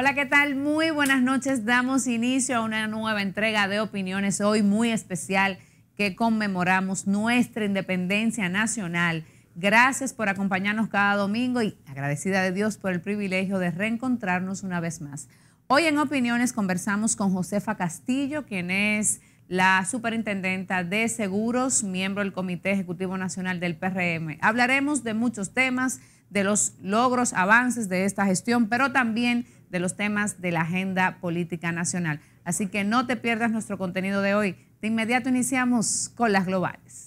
Hola, ¿qué tal? Muy buenas noches. Damos inicio a una nueva entrega de opiniones hoy muy especial que conmemoramos nuestra independencia nacional. Gracias por acompañarnos cada domingo y agradecida de Dios por el privilegio de reencontrarnos una vez más. Hoy en Opiniones conversamos con Josefa Castillo, quien es la superintendenta de seguros, miembro del Comité Ejecutivo Nacional del PRM. Hablaremos de muchos temas, de los logros, avances de esta gestión, pero también de los temas de la agenda política nacional. Así que no te pierdas nuestro contenido de hoy. De inmediato iniciamos con las globales.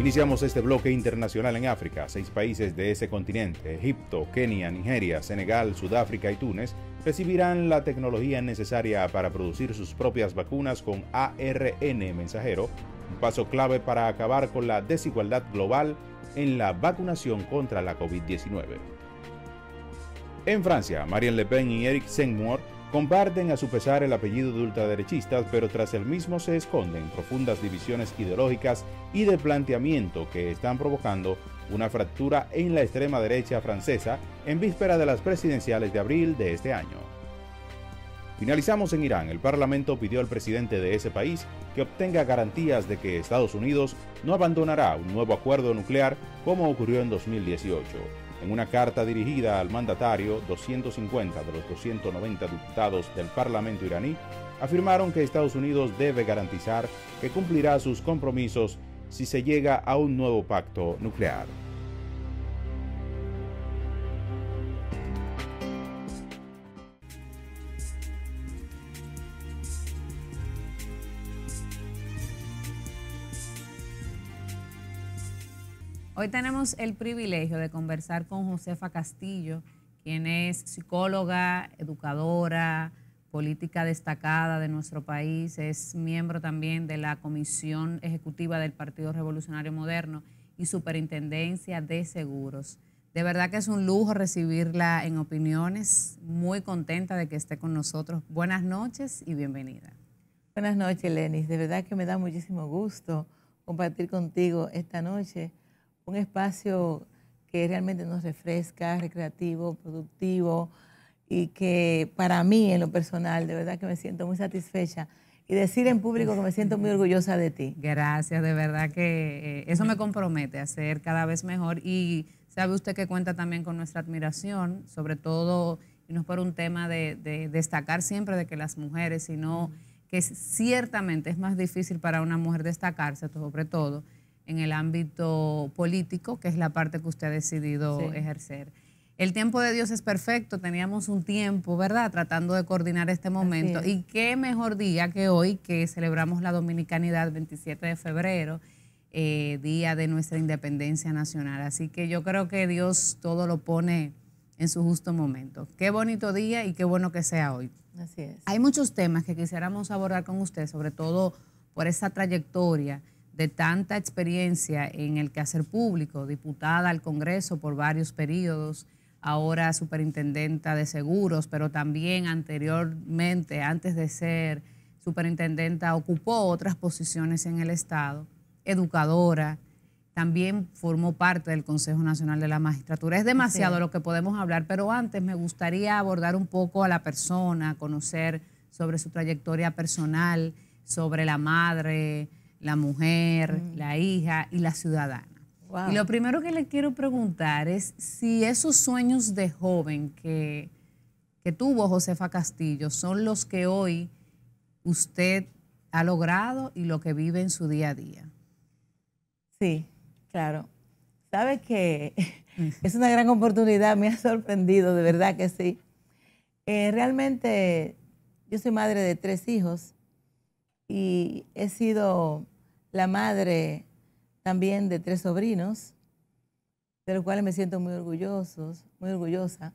Iniciamos este bloque internacional en África. Seis países de ese continente, Egipto, Kenia, Nigeria, Senegal, Sudáfrica y Túnez, recibirán la tecnología necesaria para producir sus propias vacunas con ARN mensajero, un paso clave para acabar con la desigualdad global en la vacunación contra la COVID-19. En Francia, Marine Le Pen y Eric Seymour comparten a su pesar el apellido de ultraderechistas, pero tras el mismo se esconden profundas divisiones ideológicas y de planteamiento que están provocando una fractura en la extrema derecha francesa en víspera de las presidenciales de abril de este año. Finalizamos en Irán. El Parlamento pidió al presidente de ese país que obtenga garantías de que Estados Unidos no abandonará un nuevo acuerdo nuclear como ocurrió en 2018. En una carta dirigida al mandatario, 250 de los 290 diputados del Parlamento iraní afirmaron que Estados Unidos debe garantizar que cumplirá sus compromisos si se llega a un nuevo pacto nuclear. Hoy tenemos el privilegio de conversar con Josefa Castillo, quien es psicóloga, educadora, política destacada de nuestro país, es miembro también de la Comisión Ejecutiva del Partido Revolucionario Moderno y Superintendencia de Seguros. De verdad que es un lujo recibirla en opiniones, muy contenta de que esté con nosotros. Buenas noches y bienvenida. Buenas noches, Lenis. De verdad que me da muchísimo gusto compartir contigo esta noche un espacio que realmente nos refresca, recreativo, productivo y que para mí en lo personal de verdad que me siento muy satisfecha y decir en público que me siento muy orgullosa de ti. Gracias, de verdad que eh, eso me compromete a ser cada vez mejor y sabe usted que cuenta también con nuestra admiración, sobre todo, y no es por un tema de, de destacar siempre de que las mujeres, sino que ciertamente es más difícil para una mujer destacarse, sobre todo en el ámbito político, que es la parte que usted ha decidido ejercer. El tiempo de Dios es perfecto, teníamos un tiempo, ¿verdad? Tratando de coordinar este momento. Y qué mejor día que hoy, que celebramos la Dominicanidad 27 de febrero, eh, día de nuestra independencia nacional. Así que yo creo que Dios todo lo pone en su justo momento. Qué bonito día y qué bueno que sea hoy. Así es. Hay muchos temas que quisiéramos abordar con usted, sobre todo por esa trayectoria de tanta experiencia en el quehacer público, diputada al Congreso por varios periodos, ahora superintendenta de seguros, pero también anteriormente, antes de ser superintendenta, ocupó otras posiciones en el Estado, educadora, también formó parte del Consejo Nacional de la Magistratura. Es demasiado lo que podemos hablar, pero antes me gustaría abordar un poco a la persona, conocer sobre su trayectoria personal, sobre la madre, la mujer, mm. la hija y la ciudadana. Y lo primero que le quiero preguntar es si esos sueños de joven que, que tuvo Josefa Castillo son los que hoy usted ha logrado y lo que vive en su día a día. Sí, claro. Sabe que es una gran oportunidad, me ha sorprendido, de verdad que sí. Eh, realmente yo soy madre de tres hijos y he sido la madre también de tres sobrinos, de los cuales me siento muy orgullosos, muy orgullosa.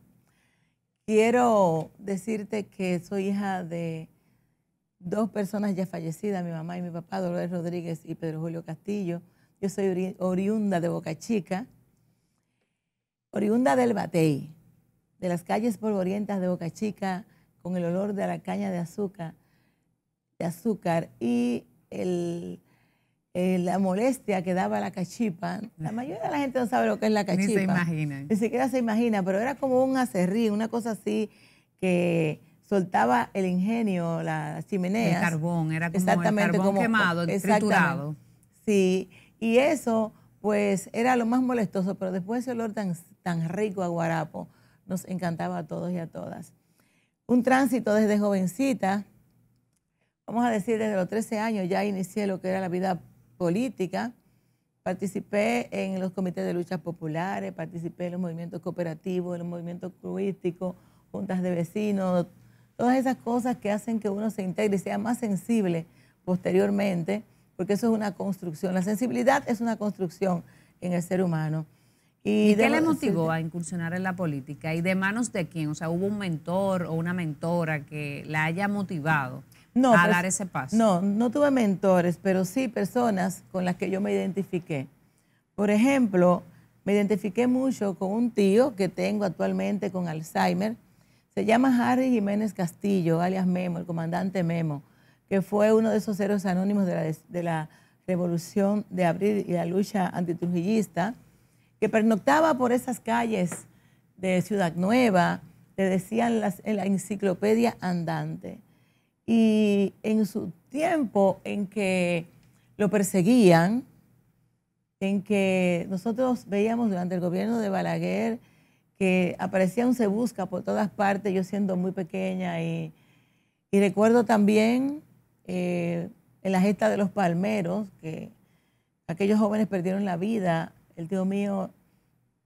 Quiero decirte que soy hija de dos personas ya fallecidas, mi mamá y mi papá, Dolores Rodríguez y Pedro Julio Castillo. Yo soy oriunda de Boca Chica, oriunda del Batey, de las calles polvorientas de Boca Chica, con el olor de la caña de azúcar azúcar y el, la molestia que daba la cachipa. La mayoría de la gente no sabe lo que es la cachipa. Ni se imagina. Ni siquiera se imagina, pero era como un acerrí, una cosa así que soltaba el ingenio, las chimeneas. El carbón, era como exactamente, el carbón quemado, triturado. Sí, y eso pues era lo más molestoso, pero después ese olor tan rico a guarapo nos encantaba a todos y a todas. Un tránsito desde jovencita, vamos a decir, desde los 13 años ya inicié lo que era la vida política. Participé en los comités de luchas populares, participé en los movimientos cooperativos, en los movimientos cruísticos, juntas de vecinos, todas esas cosas que hacen que uno se integre y sea más sensible posteriormente, porque eso es una construcción. La sensibilidad es una construcción en el ser humano. ¿Y, qué le motivó a incursionar en la política? ¿Y de manos de quién? O sea, ¿hubo un mentor o una mentora que la haya motivado? no, ese paso? No, no tuve mentores, pero sí personas con las que yo me identifiqué. Por ejemplo, me identifiqué mucho con un tío que tengo actualmente con Alzheimer. Se llama Harry Jiménez Castillo, alias Memo, el comandante Memo, que fue uno de esos héroes anónimos de la, revolución de abril y la lucha antitrujillista, que pernoctaba por esas calles de Ciudad Nueva, le decían en la enciclopedia andante. Y en su tiempo en que lo perseguían, en que nosotros veíamos durante el gobierno de Balaguer que aparecía un se busca por todas partes, yo siendo muy pequeña, y, recuerdo también eh, en la gesta de los palmeros, que aquellos jóvenes perdieron la vida, el tío mío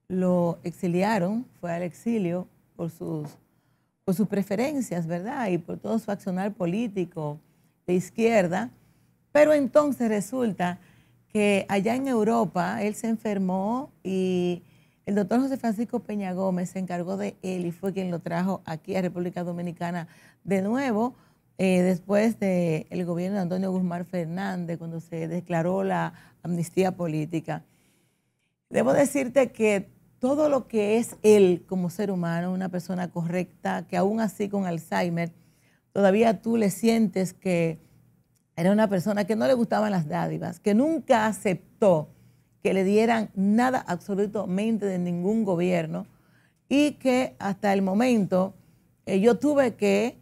lo exiliaron, fue al exilio por sus por sus preferencias, ¿verdad? Y por todo su accionar político de izquierda. Pero entonces resulta que allá en Europa él se enfermó y el doctor José Francisco Peña Gómez se encargó de él y fue quien lo trajo aquí a República Dominicana de nuevo, eh, después del gobierno de Antonio Guzmán Fernández, cuando se declaró la amnistía política. Debo decirte que todo lo que es él como ser humano, una persona correcta, que aún así con Alzheimer, todavía tú le sientes que era una persona que no le gustaban las dádivas, que nunca aceptó que le dieran nada absolutamente de ningún gobierno y que hasta el momento eh, yo tuve que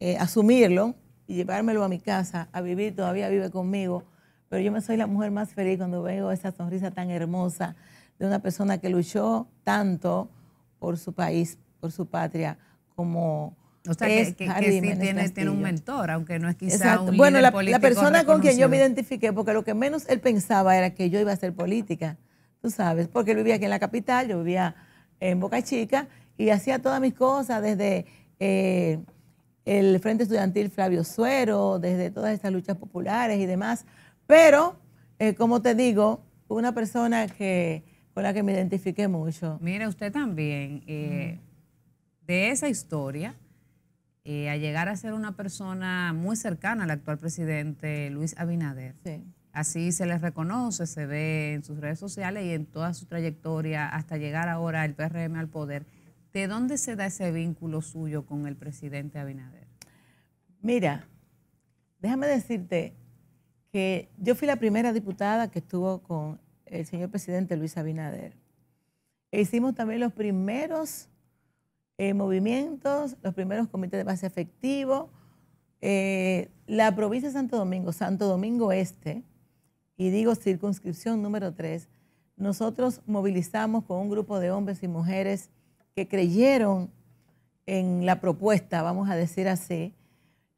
eh, asumirlo y llevármelo a mi casa a vivir, todavía vive conmigo, pero yo me soy la mujer más feliz cuando veo esa sonrisa tan hermosa de una persona que luchó tanto por su país, por su patria, como... O sea, que, que, tiene, un mentor, aunque no es quizá Exacto. Bueno, la, persona con quien yo me identifiqué, porque lo que menos él pensaba era que yo iba a ser política, tú sabes, porque él vivía aquí en la capital, yo vivía en Boca Chica y hacía todas mis cosas desde eh, el Frente Estudiantil Flavio Suero, desde todas estas luchas populares y demás. Pero, eh, como te digo, una persona que con la que me identifiqué mucho. Mira, usted también, eh, de esa historia, eh, a llegar a ser una persona muy cercana al actual presidente Luis Abinader. Sí. Así se les reconoce, se ve en sus redes sociales y en toda su trayectoria hasta llegar ahora al PRM al poder. ¿De dónde se da ese vínculo suyo con el presidente Abinader? Mira, déjame decirte que yo fui la primera diputada que estuvo con el señor presidente Luis Abinader. E hicimos también los primeros eh, movimientos, los primeros comités de base efectivo. Eh, la provincia de Santo Domingo, Santo Domingo Este, y digo circunscripción número 3, nosotros movilizamos con un grupo de hombres y mujeres que creyeron en la propuesta, vamos a decir así,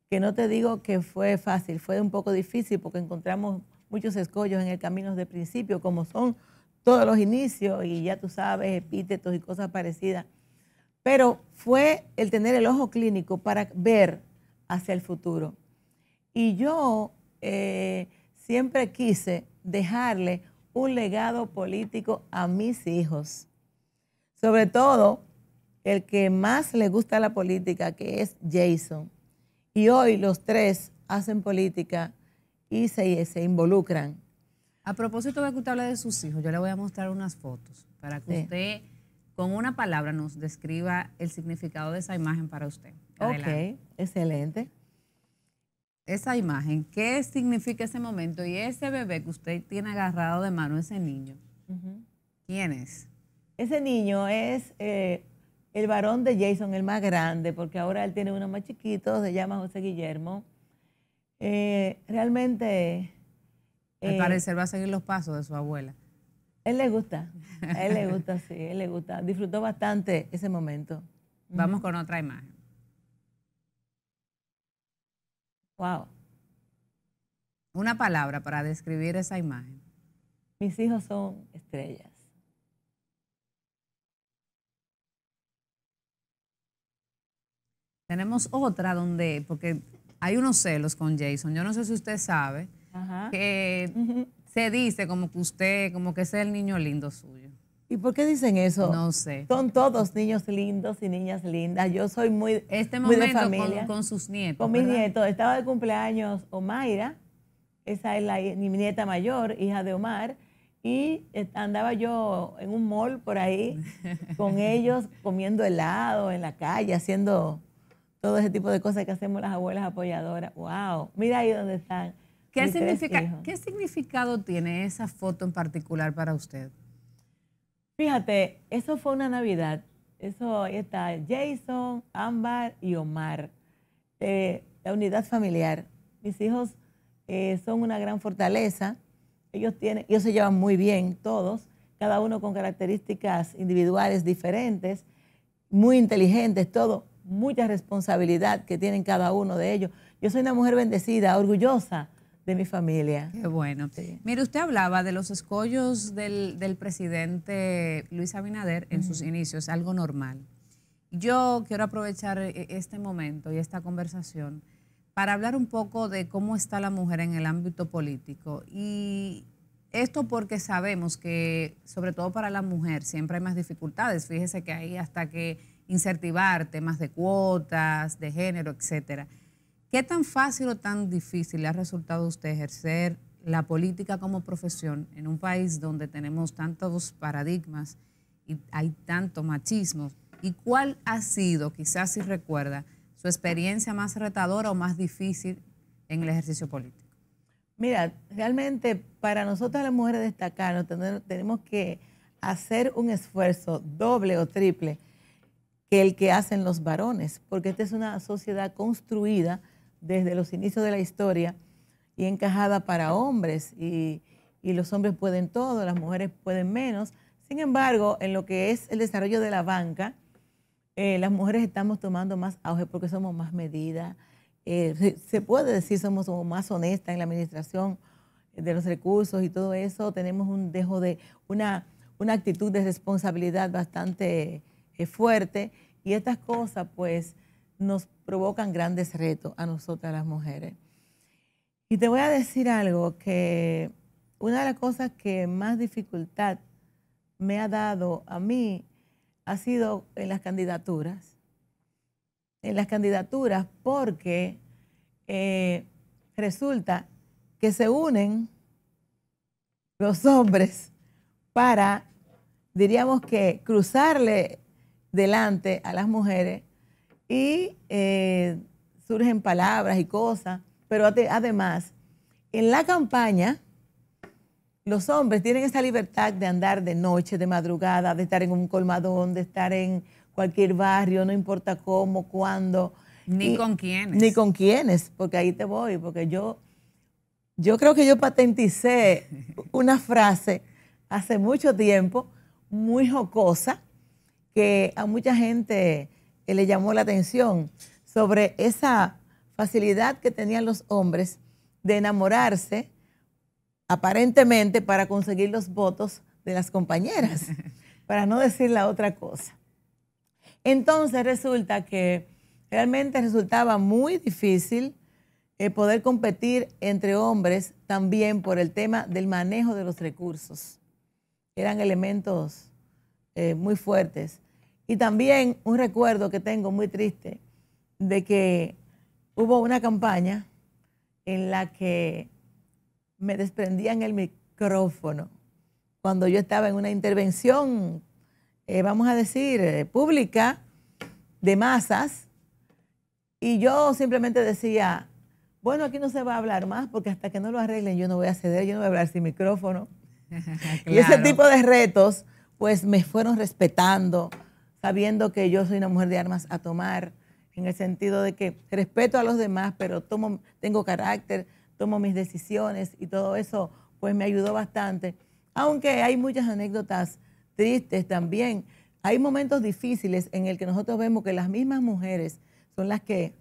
que no te digo que fue fácil, fue un poco difícil porque encontramos muchos escollos en el camino de principio, como son todos los inicios y ya tú sabes, epítetos y cosas parecidas. Pero fue el tener el ojo clínico para ver hacia el futuro. Y yo eh, siempre quise dejarle un legado político a mis hijos. Sobre todo el que más le gusta la política, que es Jason. Y hoy los tres hacen política y se, involucran. A propósito de que usted habla de sus hijos, yo le voy a mostrar unas fotos para que usted con una palabra nos describa el significado de esa imagen para usted. Ok, excelente. Esa imagen, ¿qué significa ese momento? Y ese bebé que usted tiene agarrado de mano, ese niño, ¿quién es? Ese niño es eh, el varón de Jason, el más grande, porque ahora él tiene uno más chiquito, se llama José Guillermo eh, realmente... Eh, Al parecer va a seguir los pasos de su abuela. Él le gusta, a él le gusta, sí, él le gusta. Disfrutó bastante ese momento. Vamos con otra imagen. Wow. Una palabra para describir esa imagen. Mis hijos son estrellas. Tenemos otra donde, porque hay unos celos con Jason. Yo no sé si usted sabe que se dice como que usted, como que es el niño lindo suyo. ¿Y por qué dicen eso? No sé. Son todos niños lindos y niñas lindas. Yo soy muy, este de familia. Con, con, sus nietos. Con mis nietos. Estaba de cumpleaños Omaira, esa es la, mi nieta mayor, hija de Omar. Y andaba yo en un mall por ahí con ellos comiendo helado en la calle, haciendo todo ese tipo de cosas que hacemos las abuelas apoyadoras. ¡Wow! Mira ahí donde están. ¿Qué, significa, ¿Qué significado tiene esa foto en particular para usted? Fíjate, eso fue una Navidad. Eso ahí está Jason, Ámbar y Omar. la unidad familiar. Mis hijos eh, son una gran fortaleza. Ellos, tienen, ellos se llevan muy bien todos, cada uno con características individuales diferentes, muy inteligentes, todo mucha responsabilidad que tienen cada uno de ellos. Yo soy una mujer bendecida, orgullosa de mi familia. Qué bueno. Mire, usted hablaba de los escollos del, del presidente Luis Abinader en sus inicios, algo normal. Yo quiero aprovechar eh, este momento y esta conversación para hablar un poco de cómo está la mujer en el ámbito político. Y esto porque sabemos que, sobre todo para la mujer, siempre hay más dificultades. Fíjese que ahí hasta que incentivar temas de cuotas, de género, etcétera. ¿Qué tan fácil o tan difícil le ha resultado a usted ejercer la política como profesión en un país donde tenemos tantos paradigmas y hay tanto machismo? ¿Y cuál ha sido, quizás si recuerda, su experiencia más retadora o más difícil en el ejercicio político? Mira, realmente para nosotras las mujeres destacarnos tenemos que hacer un esfuerzo doble o triple que el que hacen los varones, porque esta es una sociedad construida desde los inicios de la historia y encajada para hombres, y, los hombres pueden todo, las mujeres pueden menos. Sin embargo, en lo que es el desarrollo de la banca, eh, las mujeres estamos tomando más auge porque somos más medidas. Eh, se puede decir somos, más honestas en la administración de los recursos y todo eso. Tenemos un dejo de una, una actitud de responsabilidad bastante es fuerte y estas cosas pues nos provocan grandes retos a nosotras las mujeres. Y te voy a decir algo que una de las cosas que más dificultad me ha dado a mí ha sido en las candidaturas. En las candidaturas porque eh, resulta que se unen los hombres para, diríamos que, cruzarle delante a las mujeres y eh, surgen palabras y cosas, pero además, en la campaña, los hombres tienen esa libertad de andar de noche, de madrugada, de estar en un colmadón, de estar en cualquier barrio, no importa cómo, cuándo. Ni con quiénes. Ni con quiénes, porque ahí te voy, porque yo, yo creo que yo patenticé una frase hace mucho tiempo, muy jocosa, que a mucha gente le llamó la atención sobre esa facilidad que tenían los hombres de enamorarse aparentemente para conseguir los votos de las compañeras, para no decir la otra cosa. Entonces resulta que realmente resultaba muy difícil eh, poder competir entre hombres también por el tema del manejo de los recursos. Eran elementos eh, muy fuertes. Y también un recuerdo que tengo muy triste de que hubo una campaña en la que me desprendían el micrófono cuando yo estaba en una intervención, eh, vamos a decir, eh, pública de masas, y yo simplemente decía, bueno, aquí no se va a hablar más porque hasta que no lo arreglen yo no voy a ceder, yo no voy a hablar sin micrófono. Y ese tipo de retos, pues me fueron respetando, sabiendo que yo soy una mujer de armas a tomar, en el sentido de que respeto a los demás, pero tengo carácter, tomo mis decisiones y todo eso pues me ayudó bastante. Aunque hay muchas anécdotas tristes también, hay momentos difíciles en el que nosotros vemos que las mismas mujeres son las que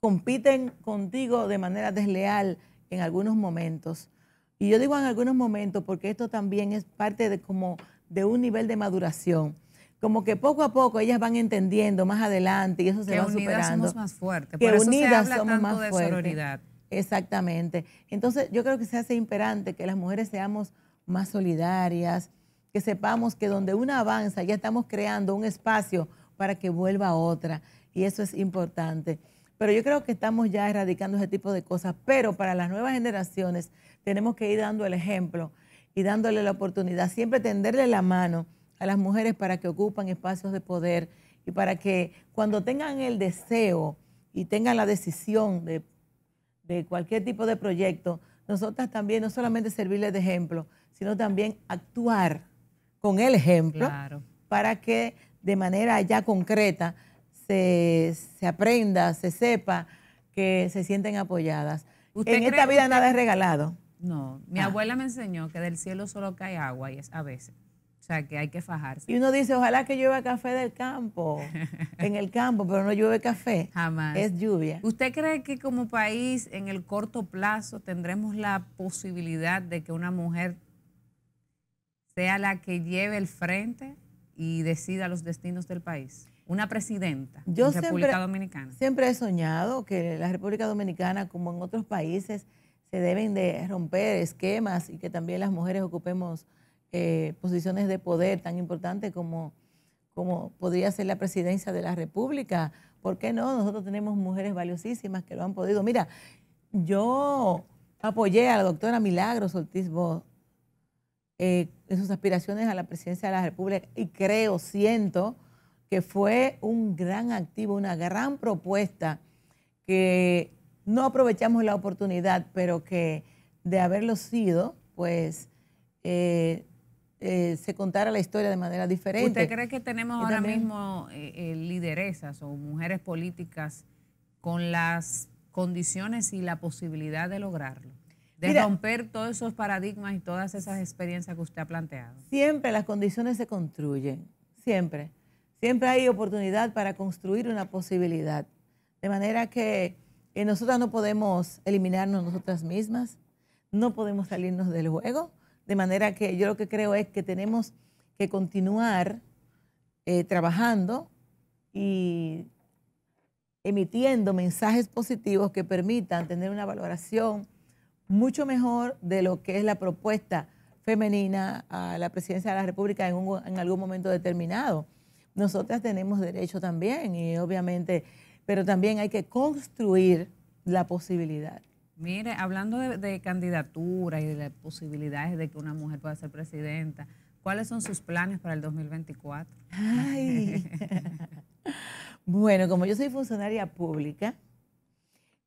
compiten contigo de manera desleal en algunos momentos. Y yo digo en algunos momentos porque esto también es parte de como de un nivel de maduración como que poco a poco ellas van entendiendo más adelante y eso se va superando. Que unidas somos más fuertes. Que Exactamente. Entonces yo creo que se hace imperante que las mujeres seamos más solidarias, que sepamos que donde una avanza ya estamos creando un espacio para que vuelva otra y eso es importante. Pero yo creo que estamos ya erradicando ese tipo de cosas, pero para las nuevas generaciones tenemos que ir dando el ejemplo y dándole la oportunidad, siempre tenderle la mano a las mujeres para que ocupan espacios de poder y para que cuando tengan el deseo y tengan la decisión de, cualquier tipo de proyecto, nosotras también no solamente servirles de ejemplo, sino también actuar con el ejemplo para que de manera ya concreta se, aprenda, se sepa, que se sienten apoyadas. en esta vida nada es regalado. No, mi ah. abuela me enseñó que del cielo solo cae agua y es a veces. O sea, que hay que fajarse. Y uno dice, ojalá que llueva café del campo, en el campo, pero no llueve café. Jamás. Es lluvia. ¿Usted cree que como país en el corto plazo tendremos la posibilidad de que una mujer sea la que lleve el frente y decida los destinos del país? Una presidenta de República Dominicana. Siempre he soñado que la República Dominicana, como en otros países, se deben de romper esquemas y que también las mujeres ocupemos eh, posiciones de poder tan importantes como, como podría ser la presidencia de la República. ¿Por qué no? Nosotros tenemos mujeres valiosísimas que lo han podido. Mira, yo apoyé a la doctora Milagro Ortiz eh, en sus aspiraciones a la presidencia de la República y creo, siento que fue un gran activo, una gran propuesta que no aprovechamos la oportunidad, pero que de haberlo sido, pues eh, eh, se contara la historia de manera diferente. ¿Usted cree que tenemos ahora mismo eh, eh, lideresas o mujeres políticas con las condiciones y la posibilidad de lograrlo? De romper todos esos paradigmas y todas esas experiencias que usted ha planteado. Siempre las condiciones se construyen, siempre. Siempre hay oportunidad para construir una posibilidad. De manera que, que nosotras no podemos eliminarnos nosotras mismas, no podemos salirnos del juego de manera que yo lo que creo es que tenemos que continuar eh, trabajando y emitiendo mensajes positivos que permitan tener una valoración mucho mejor de lo que es la propuesta femenina a la presidencia de la República en, en algún momento determinado. Nosotras tenemos derecho también y obviamente, pero también hay que construir la posibilidad. Mire, hablando de, candidatura y de las posibilidades de que una mujer pueda ser presidenta, ¿cuáles son sus planes para el 2024? bueno, como yo soy funcionaria pública,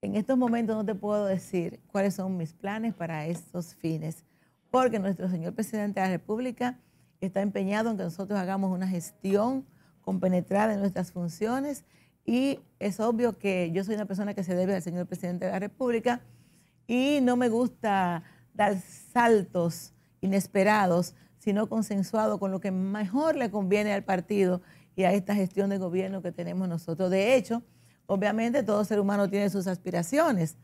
en estos momentos no te puedo decir cuáles son mis planes para estos fines, porque nuestro señor presidente de la República está empeñado en que nosotros hagamos una gestión compenetrada en nuestras funciones y es obvio que yo soy una persona que se debe al señor presidente de la República y no me gusta dar saltos inesperados, sino consensuado con lo que mejor le conviene al partido y a esta gestión de gobierno que tenemos nosotros. De hecho, obviamente todo ser humano tiene sus aspiraciones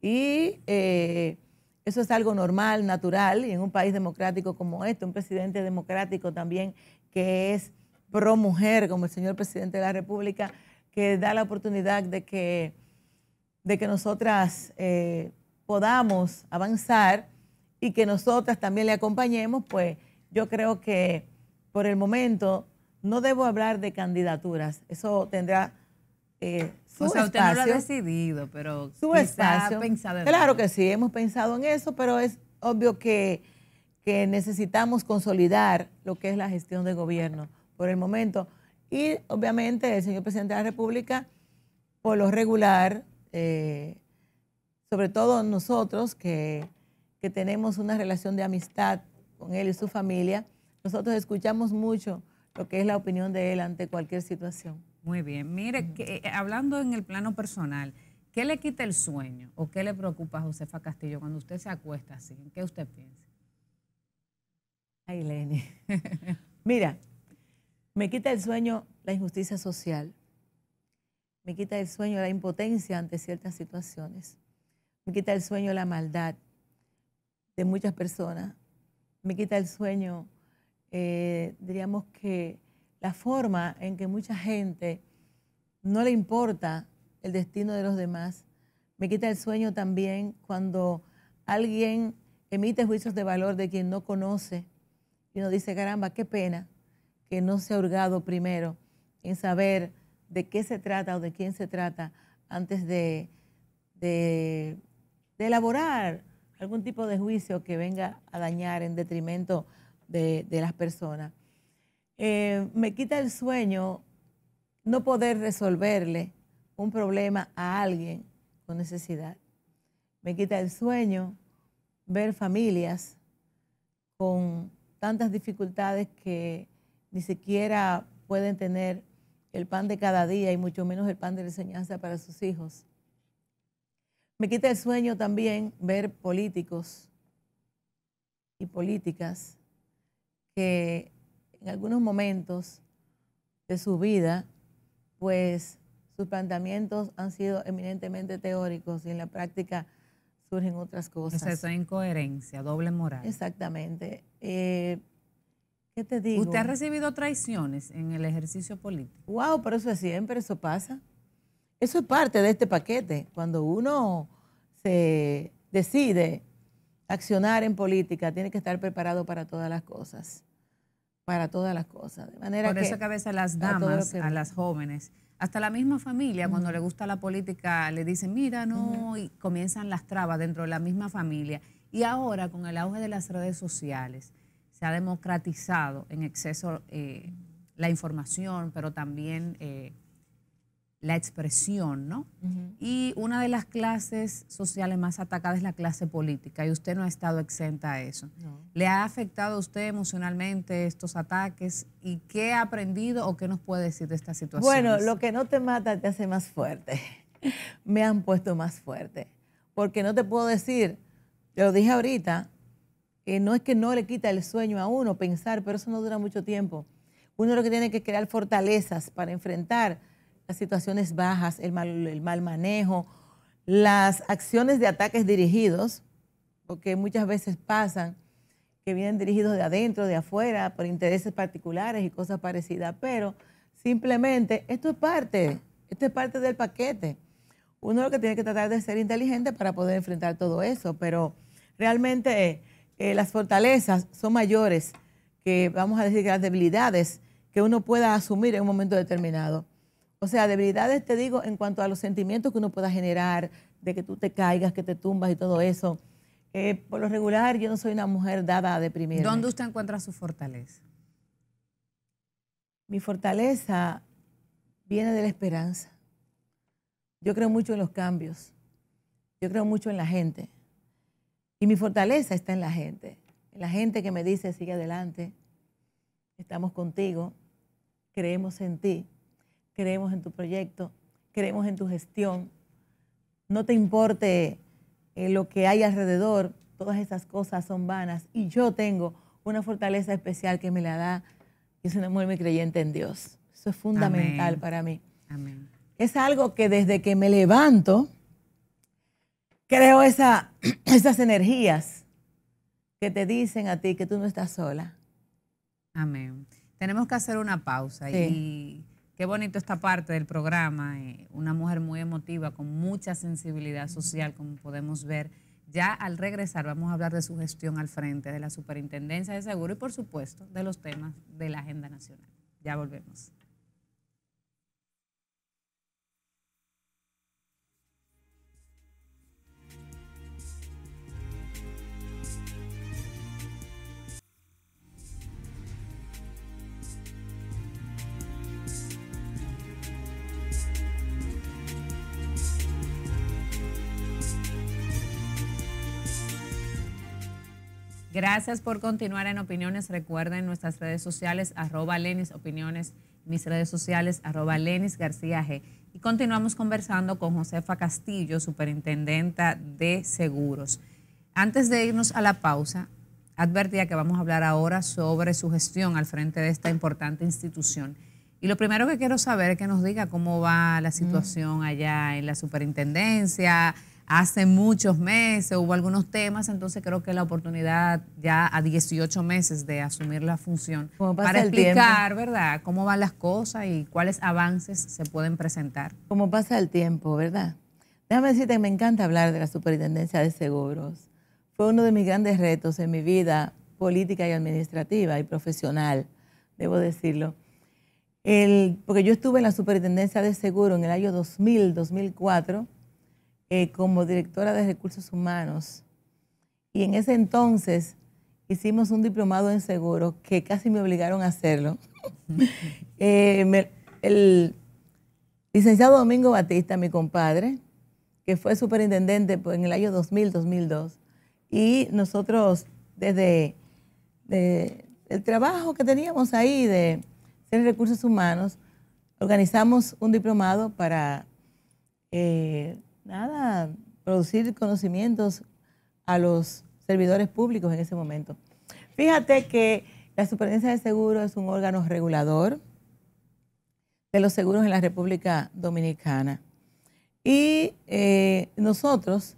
y eh, eso es algo normal, natural, y en un país democrático como este, un presidente democrático también que es pro mujer, como el señor presidente de la República, que da la oportunidad de que, de que nosotras... Eh, podamos avanzar y que nosotras también le acompañemos, pues yo creo que por el momento no debo hablar de candidaturas. Eso tendrá eh, su o sea, espacio, lo ha decidido, pero su espacio. Pensado claro que sí, hemos pensado en eso, pero es obvio que, que necesitamos consolidar lo que es la gestión de gobierno por el momento. Y obviamente el señor presidente de la República, por lo regular, eh, sobre todo nosotros que, tenemos una relación de amistad con él y su familia, nosotros escuchamos mucho lo que es la opinión de él ante cualquier situación. Muy bien, mire, que, eh, hablando en el plano personal, ¿qué le quita el sueño o qué le preocupa a Josefa Castillo cuando usted se acuesta así? ¿En qué usted piensa? Ay, Leni. Mira, me quita el sueño la injusticia social, me quita el sueño la impotencia ante ciertas situaciones, me quita el sueño la maldad de muchas personas, me quita el sueño, eh, diríamos que la forma en que mucha gente no le importa el destino de los demás, me quita el sueño también cuando alguien emite juicios de valor de quien no conoce y nos dice, caramba, qué pena que no se ha hurgado primero en saber de qué se trata o de quién se trata antes de de elaborar algún tipo de juicio que venga a dañar en detrimento de, las personas. Eh, me quita el sueño no poder resolverle un problema a alguien con necesidad. Me quita el sueño ver familias con tantas dificultades que ni siquiera pueden tener el pan de cada día y mucho menos el pan de la enseñanza para sus hijos. Me quita el sueño también ver políticos y políticas que en algunos momentos de su vida, pues sus planteamientos han sido eminentemente teóricos y en la práctica surgen otras cosas. Es esa incoherencia, doble moral. Exactamente. Eh, ¿Qué te digo? ¿Usted ha recibido traiciones en el ejercicio político? Wow, pero eso es siempre, eso pasa. Eso es parte de este paquete. Cuando uno se decide accionar en política, tiene que estar preparado para todas las cosas. Para todas las cosas. De manera Por eso que, a veces las damas, a las jóvenes, hasta la misma familia, cuando le gusta la política, le dicen, mira, no, y comienzan las trabas dentro de la misma familia. Y ahora, con el auge de las redes sociales, se ha democratizado en exceso eh, la información, pero también eh, la expresión, ¿no? Y una de las clases sociales más atacadas es la clase política y usted no ha estado exenta a eso. ¿Le ha afectado a usted emocionalmente estos ataques y qué ha aprendido o qué nos puede decir de esta situación? Bueno, lo que no te mata te hace más fuerte. Me han puesto más fuerte, porque no te puedo decir, lo dije ahorita, que no es que no le quita el sueño a uno pensar, pero eso no dura mucho tiempo. Uno lo que tiene que crear fortalezas para enfrentar las situaciones bajas, el mal, el mal manejo, las acciones de ataques dirigidos, porque muchas veces pasan que vienen dirigidos de adentro, de afuera, por intereses particulares y cosas parecidas, pero simplemente esto es parte, esto es parte del paquete. Uno lo que tiene que tratar de ser inteligente para poder enfrentar todo eso, pero realmente eh, las fortalezas son mayores que, vamos a decir, que las debilidades que uno pueda asumir en un momento determinado. O sea, debilidades, te digo, en cuanto a los sentimientos que uno pueda generar, de que tú te caigas, que te tumbas y todo eso. Eh, por lo regular, yo no soy una mujer dada a deprimir. ¿Dónde usted encuentra su fortaleza? Mi fortaleza viene de la esperanza. Yo creo mucho en los cambios. Yo creo mucho en la gente. Y mi fortaleza está en la gente. En la gente que me dice, sigue adelante. Estamos contigo. Creemos en ti creemos en tu proyecto, creemos en tu gestión. No te importe eh, lo que hay alrededor, todas esas cosas son vanas. Y yo tengo una fortaleza especial que me la da, que es una mujer muy creyente en Dios. Eso es fundamental para mí. Amén. Es algo que desde que me levanto, creo esas energías que te dicen a ti que tú no estás sola. Amén. Tenemos que hacer una pausa y Qué bonito esta parte del programa. Eh, una mujer muy emotiva, con mucha sensibilidad social, como podemos ver. Ya al regresar vamos a hablar de su gestión al frente de la Superintendencia de Seguro y por supuesto de los temas de la agenda nacional. Ya volvemos. Gracias por continuar en Opiniones. Recuerden nuestras redes sociales, arroba Lenis Opiniones, mis redes sociales, arroba Lenis García G. Y continuamos conversando con Josefa Castillo, superintendenta de seguros. Antes de irnos a la pausa, advertía que vamos a hablar ahora sobre su gestión al frente de esta importante institución. Y lo primero que quiero saber es que nos diga cómo va la mm. situación allá en la superintendencia, hace muchos meses, hubo algunos temas, entonces creo que la oportunidad ya a 18 meses de asumir la función para explicar, ¿verdad?, cómo van las cosas y cuáles avances se pueden presentar. Como pasa el tiempo, ¿verdad? Déjame decirte que me encanta hablar de la Superintendencia de Seguros. Fue uno de mis grandes retos en mi vida política y administrativa y profesional, debo decirlo. El, porque yo estuve en la Superintendencia de Seguros en el año 2000, 2004 eh, como directora de recursos humanos. Y en ese entonces hicimos un diplomado en seguro que casi me obligaron a hacerlo. Eh, el licenciado Domingo Batista, mi compadre, que fue superintendente pues, en el año 2000-2002, y nosotros desde el trabajo que teníamos ahí de ser recursos humanos, organizamos un diplomado para eh, nada, producir conocimientos a los servidores públicos en ese momento. Fíjate que la Superintendencia de Seguros es un órgano regulador de los seguros en la República Dominicana. Y eh, nosotros,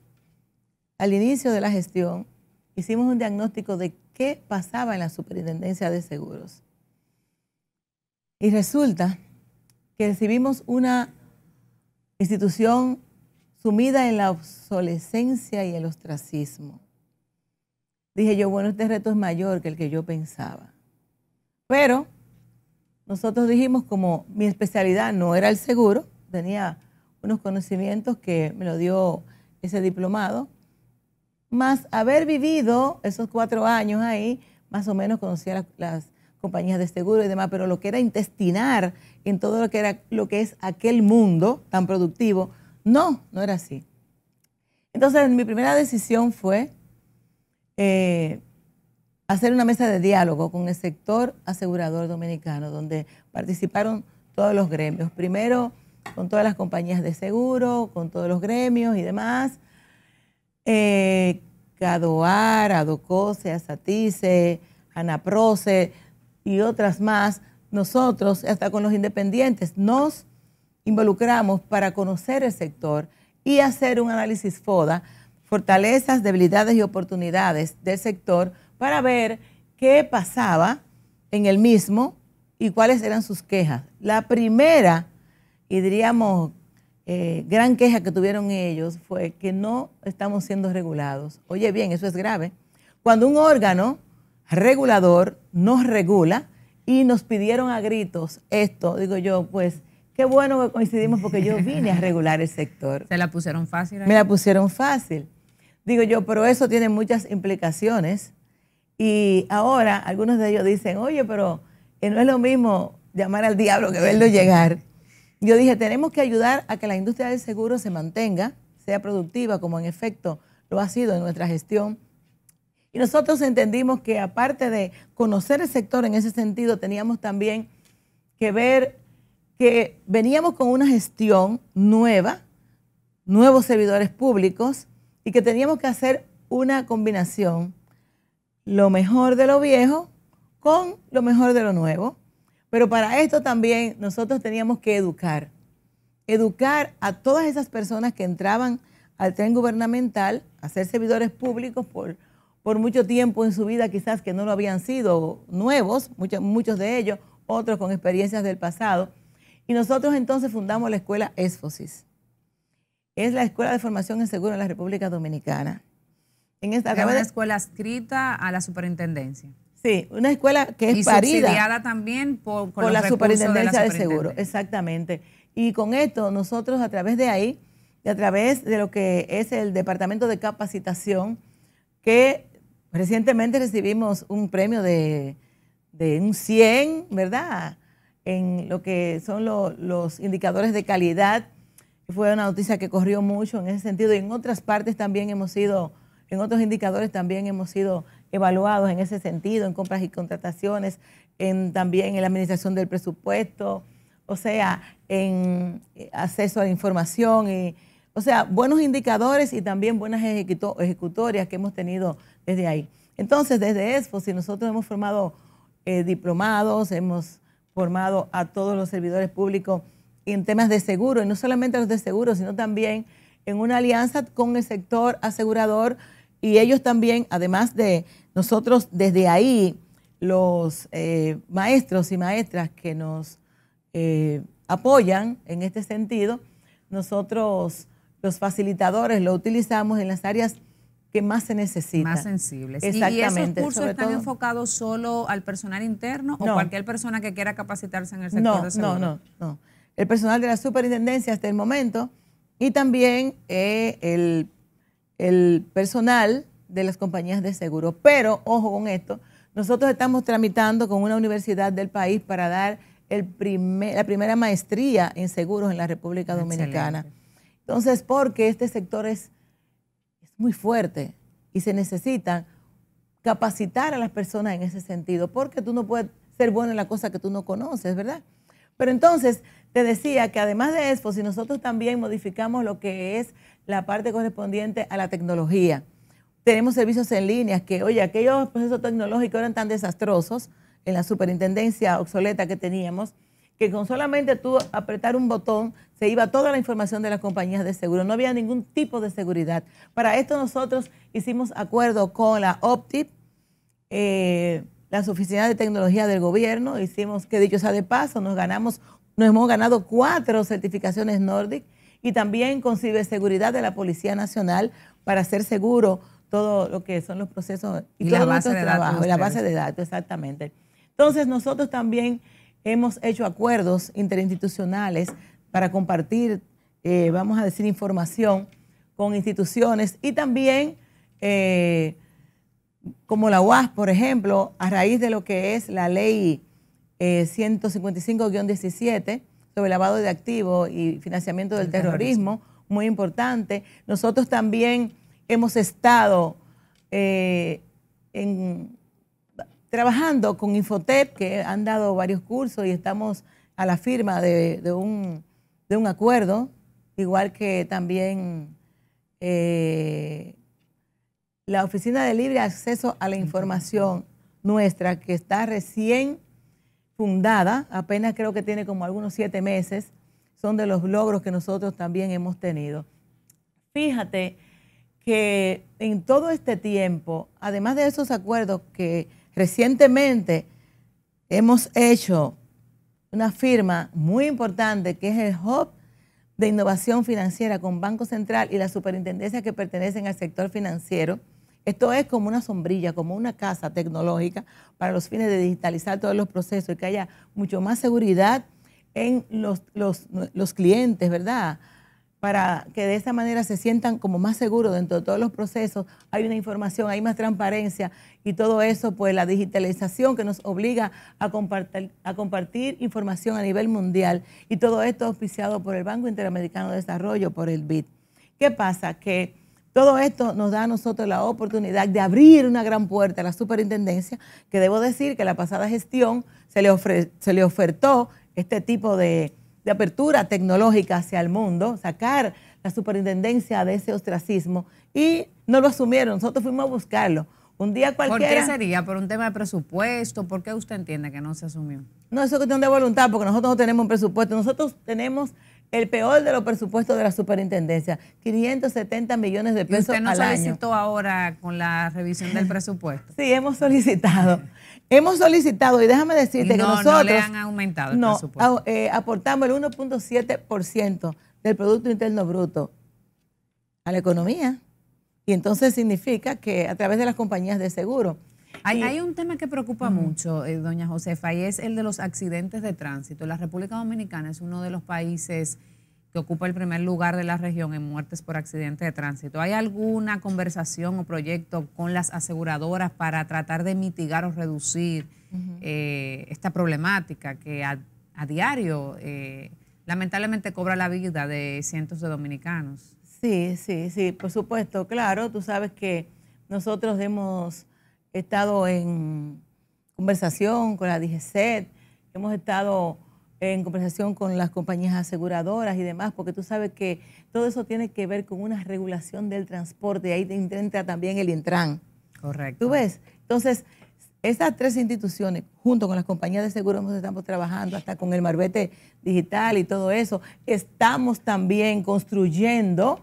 al inicio de la gestión, hicimos un diagnóstico de qué pasaba en la Superintendencia de Seguros. Y resulta que recibimos una institución sumida en la obsolescencia y el ostracismo. Dije yo, bueno, este reto es mayor que el que yo pensaba. Pero nosotros dijimos, como mi especialidad no era el seguro, tenía unos conocimientos que me lo dio ese diplomado, más haber vivido esos cuatro años ahí, más o menos conocía las, compañías de seguro y demás, pero lo que era intestinar en todo lo que, era, lo que es aquel mundo tan productivo, no, no era así. Entonces, mi primera decisión fue eh, hacer una mesa de diálogo con el sector asegurador dominicano, donde participaron todos los gremios. Primero, con todas las compañías de seguro, con todos los gremios y demás. Eh, Cadoar, Adocose, Asatice, Anaprose y otras más. Nosotros, hasta con los independientes, nos involucramos para conocer el sector y hacer un análisis FODA, fortalezas, debilidades y oportunidades del sector para ver qué pasaba en el mismo y cuáles eran sus quejas. La primera, y diríamos, eh, gran queja que tuvieron ellos fue que no estamos siendo regulados. Oye bien, eso es grave. Cuando un órgano regulador nos regula y nos pidieron a gritos esto, digo yo, pues Qué bueno que coincidimos porque yo vine a regular el sector. ¿Se la pusieron fácil? Me la pusieron fácil. Digo yo, pero eso tiene muchas implicaciones. Y ahora algunos de ellos dicen, oye, pero eh, no es lo mismo llamar al diablo que verlo llegar. Yo dije, tenemos que ayudar a que la industria del seguro se mantenga, sea productiva, como en efecto lo ha sido en nuestra gestión. Y nosotros entendimos que aparte de conocer el sector en ese sentido, teníamos también que ver que veníamos con una gestión nueva, nuevos servidores públicos, y que teníamos que hacer una combinación, lo mejor de lo viejo con lo mejor de lo nuevo. Pero para esto también nosotros teníamos que educar, educar a todas esas personas que entraban al tren gubernamental, a ser servidores públicos por, por mucho tiempo en su vida, quizás que no lo habían sido nuevos, muchos, muchos de ellos, otros con experiencias del pasado, y nosotros entonces fundamos la escuela Esfosis. Es la escuela de formación en seguro en la República Dominicana. En esta es una escuela adscrita a la superintendencia. Sí, una escuela que es y también por, la, superintendencia de, Seguro, exactamente. Y con esto, nosotros a través de ahí, y a través de lo que es el Departamento de Capacitación, que recientemente recibimos un premio de, de un 100, ¿verdad? en lo que son los indicadores de calidad. Fue una noticia que corrió mucho en ese sentido y en otras partes también hemos sido, en otros indicadores también hemos sido evaluados en ese sentido, en compras y contrataciones, en, también en la administración del presupuesto, o sea, en eh, acceso a información y, o sea, buenos indicadores y también buenas ejecutorias que hemos tenido desde ahí. Entonces, desde ESFO, si nosotros hemos formado eh, diplomados, hemos formado a todos los servidores públicos en temas de seguro, y no solamente los de seguro, sino también en una alianza con el sector asegurador y ellos también, además de nosotros desde ahí, los eh, maestros y maestras que nos eh, apoyan en este sentido, nosotros los facilitadores lo utilizamos en las áreas que más se necesita Más sensibles. Exactamente. ¿Y esos cursos están enfocados solo al personal interno o cualquier persona que quiera capacitarse en el sector no, de No, no, no. El personal de la superintendencia hasta el momento y también eh, el, personal de las compañías de seguros Pero, ojo con esto, nosotros estamos tramitando con una universidad del país para dar el primer, la primera maestría en seguros en la República Dominicana. Entonces, porque este sector es muy fuerte y se necesita capacitar a las personas en ese sentido, porque tú no puedes ser bueno en la cosa que tú no conoces, ¿verdad? Pero entonces, te decía que además de eso, si nosotros también modificamos lo que es la parte correspondiente a la tecnología, tenemos servicios en línea que, oye, aquellos procesos tecnológicos eran tan desastrosos en la superintendencia obsoleta que teníamos, que con solamente tú apretar un botón se iba toda la información de las compañías de seguro. No había ningún tipo de seguridad. Para esto nosotros hicimos acuerdo con la OPTIP, eh, las oficinas de tecnología del gobierno. Hicimos, que dicho sea de paso, nos ganamos, nos hemos ganado cuatro certificaciones Nordic y también con ciberseguridad de la Policía Nacional para hacer seguro todo lo que son los procesos y, y la base de datos. La base de datos, exactamente. Entonces nosotros también hemos hecho acuerdos interinstitucionales para compartir, eh, vamos a decir, información con instituciones y también eh, como la UAS, por ejemplo, a raíz de lo que es la ley 155-17 eh, sobre lavado de activos y financiamiento del terrorismo, muy importante. Nosotros también hemos estado en trabajando con Infotep, que han dado varios cursos y estamos a la firma de, un, acuerdo, igual que también eh, la Oficina de Libre Acceso a la Información nuestra, que está recién fundada, apenas creo que tiene como algunos siete meses, son de los logros que nosotros también hemos tenido. Fíjate que en todo este tiempo, además de esos acuerdos que Recientemente hemos hecho una firma muy importante que es el Hub de Innovación Financiera con Banco Central y las superintendencias que pertenecen al sector financiero. Esto es como una sombrilla, como una casa tecnológica para los fines de digitalizar todos los procesos y que haya mucho más seguridad en los, los clientes, ¿verdad? para que de esa manera se sientan como más seguros dentro de todos los procesos, hay una información, hay más transparencia y todo eso, pues la digitalización que nos obliga a compartir, a compartir información a nivel mundial y todo esto auspiciado por el Banco Interamericano de Desarrollo, por el BID. ¿Qué pasa? Que todo esto nos da a nosotros la oportunidad de abrir una gran puerta a la superintendencia, que debo decir que la pasada gestión se le, se le ofertó este tipo de de apertura tecnológica hacia el mundo, sacar la superintendencia de ese ostracismo y no lo asumieron, nosotros fuimos a buscarlo. Un día cualquiera. ¿Por qué sería? ¿Por un tema de presupuesto? ¿Por qué usted entiende que no se asumió? No, eso es cuestión de voluntad, porque nosotros no tenemos un presupuesto. Nosotros tenemos el peor de los presupuestos de la superintendencia, 570 millones de pesos. ¿Y usted no solicitó ahora con la revisión del presupuesto? sí, hemos solicitado. Hemos solicitado, y déjame decirte que nosotros. han aumentado el no, eh, aportamos el 1.7% del Producto Interno Bruto a la economía. Y entonces significa que a través de las compañías de seguro. Hay, un tema que preocupa mucho, eh, doña Josefa, y es el de los accidentes de tránsito. La República Dominicana es uno de los países que ocupa el primer lugar de la región en muertes por accidentes de tránsito. ¿Hay alguna conversación o proyecto con las aseguradoras para tratar de mitigar o reducir eh, esta problemática que a, diario eh, lamentablemente cobra la vida de cientos de dominicanos? Sí, sí, sí, por supuesto, claro, tú sabes que nosotros hemos estado en conversación con la DGCET, hemos estado en conversación con las compañías aseguradoras y demás, porque tú sabes que todo eso tiene que ver con una regulación del transporte, ahí entra también el Intran. Correcto. ¿Tú ves? Entonces, esas tres instituciones, junto con las compañías de seguros, estamos trabajando hasta con el marbete digital y todo eso. Estamos también construyendo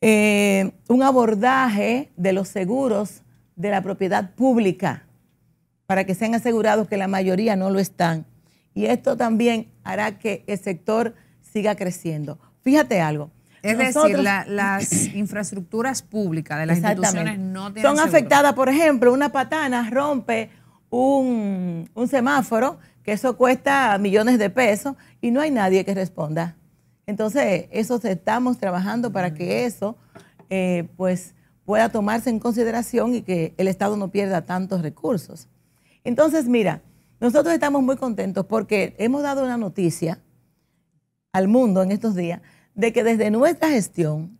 eh, un abordaje de los seguros de la propiedad pública para que sean asegurados que la mayoría no lo están y esto también hará que el sector siga creciendo. Fíjate algo. Es decir, las infraestructuras públicas de las instituciones no tienen Son afectadas, por ejemplo, una patana rompe un, semáforo, que eso cuesta millones de pesos, y no hay nadie que responda. Entonces, eso estamos trabajando para que mm. eso eh, pues, pueda tomarse en consideración y que el Estado no pierda tantos recursos. Entonces, mira, nosotros estamos muy contentos porque hemos dado una noticia al mundo en estos días de que desde nuestra gestión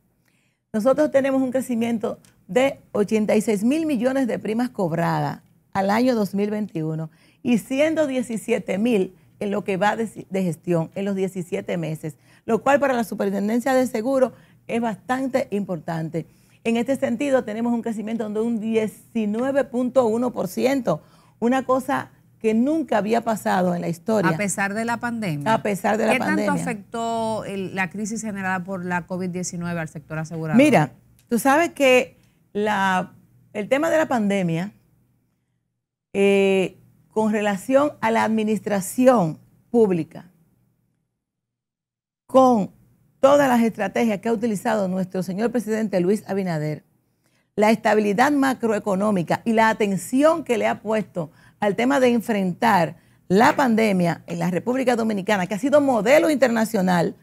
nosotros tenemos un crecimiento de 86 mil millones de primas cobradas al año 2021 y 117 mil en lo que va de, gestión en los 17 meses, lo cual para la Superintendencia de Seguro es bastante importante. En este sentido tenemos un crecimiento de un 19.1%, una cosa que nunca había pasado en la historia. A pesar de la pandemia. A pesar de la ¿Qué pandemia. ¿Qué tanto afectó la crisis generada por la COVID-19 al sector asegurador? Mira, tú sabes que la, el tema de la pandemia, eh, con relación a la administración pública, con todas las estrategias que ha utilizado nuestro señor presidente Luis Abinader, la estabilidad macroeconómica y la atención que le ha puesto al tema de enfrentar la pandemia en la República Dominicana, que ha sido modelo internacional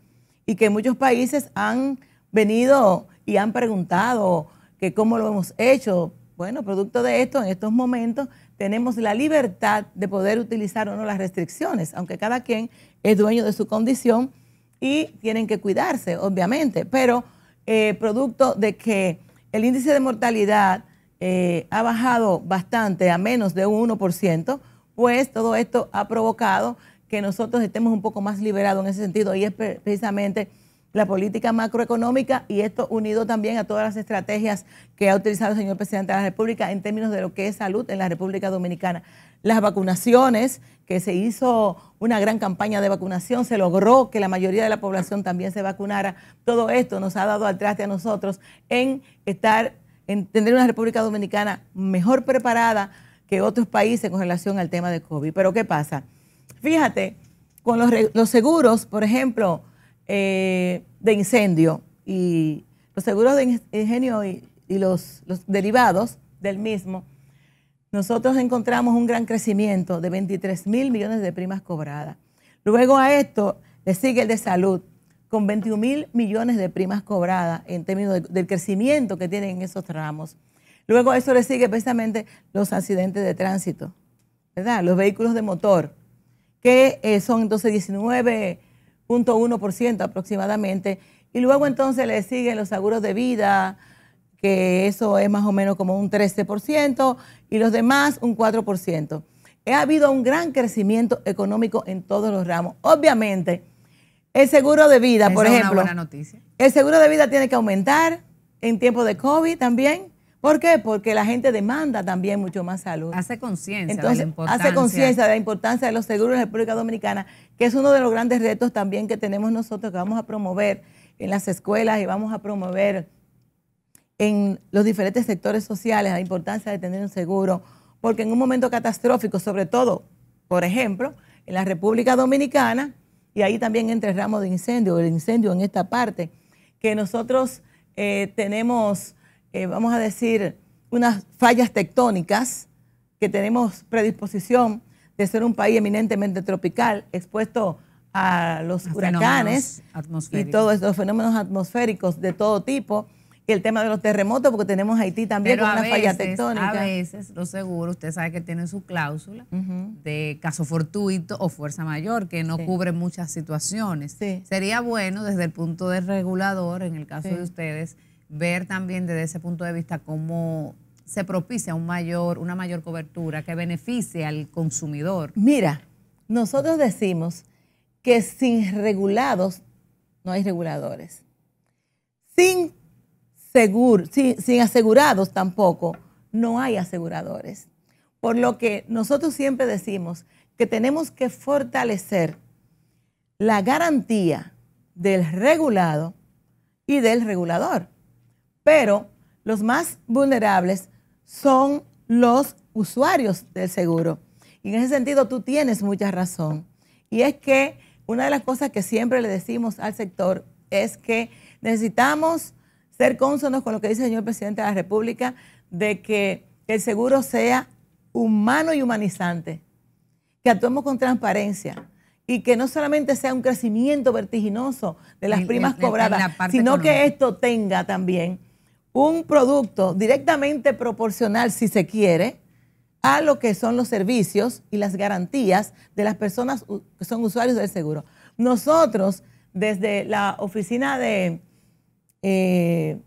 y que muchos países han venido y han preguntado que cómo lo hemos hecho. Bueno, producto de esto, en estos momentos tenemos la libertad de poder utilizar o no las restricciones, aunque cada quien es dueño de su condición y tienen que cuidarse, obviamente, pero eh, producto de que el índice de mortalidad eh, ha bajado bastante, a menos de un 1%, pues todo esto ha provocado que nosotros estemos un poco más liberados en ese sentido y es precisamente la política macroeconómica y esto unido también a todas las estrategias que ha utilizado el señor presidente de la República en términos de lo que es salud en la República Dominicana. Las vacunaciones, que se hizo una gran campaña de vacunación, se logró que la mayoría de la población también se vacunara. Todo esto nos ha dado al traste a nosotros en estar en una República Dominicana mejor preparada que otros países con relación al tema de COVID. Pero ¿qué pasa? Fíjate, con los, seguros, por ejemplo, eh, de incendio y los seguros de ingenio y, los, los derivados del mismo, nosotros encontramos un gran crecimiento de 23 mil millones de primas cobradas. Luego a esto le sigue el de salud, con 21 mil millones de primas cobradas en términos del crecimiento que tienen en esos tramos. Luego a eso le sigue precisamente los accidentes de tránsito, ¿verdad? Los vehículos de motor, que eh, son entonces 19.1% aproximadamente. Y luego entonces le siguen los seguros de vida, que eso es más o menos como un 13%, y los demás un 4%. Ha habido un gran crecimiento económico en todos los ramos. Obviamente, el seguro de vida, por ejemplo. Es una buena noticia. El seguro de vida tiene que aumentar en tiempo de COVID también. ¿Por qué? Porque la gente demanda también mucho más salud. Hace conciencia de la importancia. Hace conciencia de la importancia de los seguros en la República Dominicana, que es uno de los grandes retos también que tenemos nosotros, que vamos a promover en las escuelas y vamos a promover en los diferentes sectores sociales la importancia de tener un seguro, porque en un momento catastrófico, sobre todo, por ejemplo, en la República Dominicana, y ahí también entra el ramo de incendio, el incendio en esta parte, que nosotros eh, tenemos, eh, vamos a decir, unas fallas tectónicas, que tenemos predisposición de ser un país eminentemente tropical, expuesto a los, los huracanes y todos estos fenómenos atmosféricos de todo tipo, el tema de los terremotos, porque tenemos Haití también con una falla tectónica. A veces, lo seguro, usted sabe que tiene su cláusula de caso fortuito o fuerza mayor, que no cubre muchas situaciones. Sería bueno, desde el punto de regulador, en el caso de ustedes, ver también desde ese punto de vista cómo se propicia un mayor, una mayor cobertura que beneficie al consumidor. Mira, nosotros decimos que sin regulados no hay reguladores. Sin seguro, sin, asegurados tampoco, no hay aseguradores. Por lo que nosotros siempre decimos que tenemos que fortalecer la garantía del regulado y del regulador. Pero los más vulnerables son los usuarios del seguro. Y en ese sentido tú tienes mucha razón. Y es que una de las cosas que siempre le decimos al sector es que necesitamos ser cónsonos con lo que dice el señor presidente de la República de que el seguro sea humano y humanizante, que actuemos con transparencia y que no solamente sea un crecimiento vertiginoso de las primas cobradas, sino que esto tenga también un producto directamente proporcional, si se quiere, a lo que son los servicios y las garantías de las personas que son usuarios del seguro. Nosotros, desde la oficina de eh,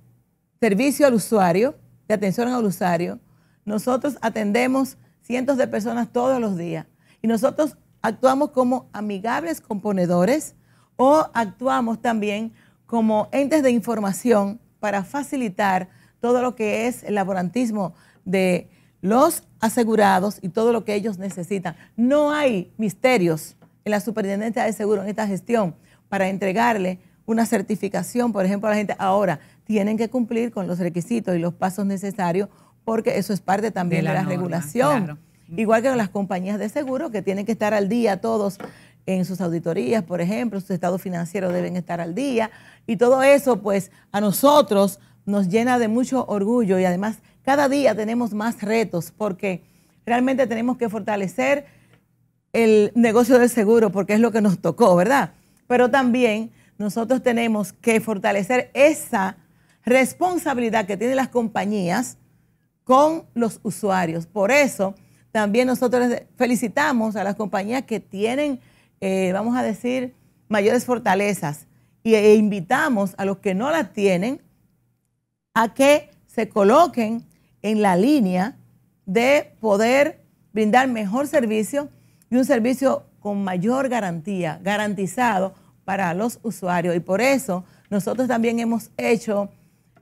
servicio al usuario, de atención al usuario. Nosotros atendemos cientos de personas todos los días y nosotros actuamos como amigables componedores o actuamos también como entes de información para facilitar todo lo que es el laborantismo de los asegurados y todo lo que ellos necesitan. No hay misterios en la superintendencia de seguro en esta gestión para entregarle una certificación, por ejemplo, la gente. Ahora, tienen que cumplir con los requisitos y los pasos necesarios porque eso es parte también de la, regulación. Igual que con las compañías de seguro que tienen que estar al día todos en sus auditorías, por ejemplo, sus estados financieros deben estar al día y todo eso pues a nosotros nos llena de mucho orgullo y además cada día tenemos más retos porque realmente tenemos que fortalecer el negocio del seguro porque es lo que nos tocó, ¿verdad? Pero también nosotros tenemos que fortalecer esa responsabilidad que tienen las compañías con los usuarios. Por eso, también nosotros felicitamos a las compañías que tienen, eh, vamos a decir, mayores fortalezas e invitamos a los que no las tienen a que se coloquen en la línea de poder brindar mejor servicio y un servicio con mayor garantía, garantizado para los usuarios. Y por eso nosotros también hemos hecho